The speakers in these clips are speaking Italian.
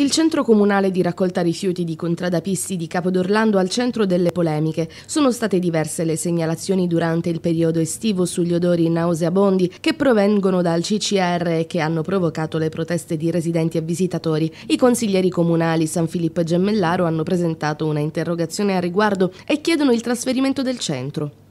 Il centro comunale di raccolta rifiuti di contradapisti di Capodorlando al centro delle polemiche. Sono state diverse le segnalazioni durante il periodo estivo sugli odori nauseabondi che provengono dal CCR e che hanno provocato le proteste di residenti e visitatori. I consiglieri comunali San Filippo e Gemmellaro hanno presentato una interrogazione a riguardo e chiedono il trasferimento del centro.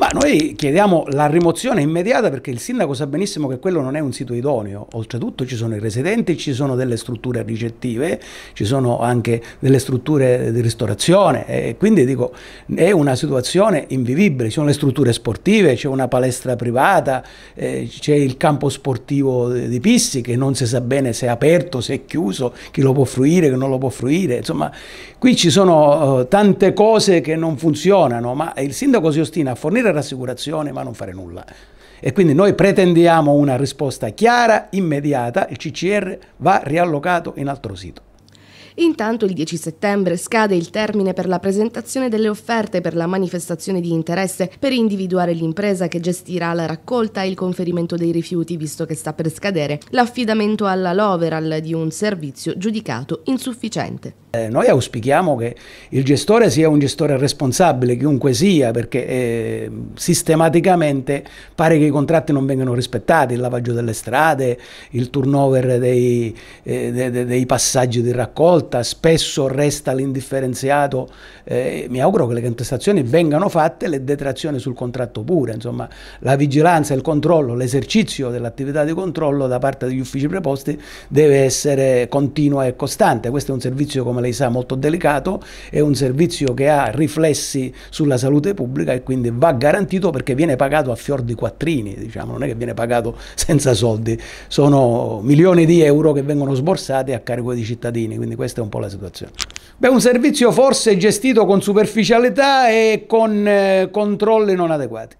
Ma noi chiediamo la rimozione immediata perché il sindaco sa benissimo che quello non è un sito idoneo. Oltretutto ci sono i residenti, ci sono delle strutture ricettive, ci sono anche delle strutture di ristorazione. E quindi dico, è una situazione invivibile. Ci sono le strutture sportive, c'è una palestra privata, eh, c'è il campo sportivo di Pissi che non si sa bene se è aperto, se è chiuso, chi lo può fruire, chi non lo può fruire. Insomma, qui ci sono eh, tante cose che non funzionano, ma il sindaco si ostina a fornire pure rassicurazione ma non fare nulla. E quindi noi pretendiamo una risposta chiara, immediata, il CCR va riallocato in altro sito. Intanto il 10 settembre scade il termine per la presentazione delle offerte per la manifestazione di interesse per individuare l'impresa che gestirà la raccolta e il conferimento dei rifiuti, visto che sta per scadere l'affidamento alla Loveral di un servizio giudicato insufficiente. Eh, noi auspichiamo che il gestore sia un gestore responsabile, chiunque sia, perché eh, sistematicamente pare che i contratti non vengano rispettati, il lavaggio delle strade, il turnover dei, eh, dei, dei passaggi di raccolta, lotta spesso resta l'indifferenziato, eh, mi auguro che le contestazioni vengano fatte, le detrazioni sul contratto pure, insomma la vigilanza, il controllo, l'esercizio dell'attività di controllo da parte degli uffici preposti deve essere continua e costante, questo è un servizio come lei sa molto delicato, è un servizio che ha riflessi sulla salute pubblica e quindi va garantito perché viene pagato a fior di quattrini, diciamo, non è che viene pagato senza soldi, sono milioni di euro che vengono sborsati a carico dei cittadini, quindi questo questa è un po' la situazione. Beh, un servizio forse gestito con superficialità e con eh, controlli non adeguati.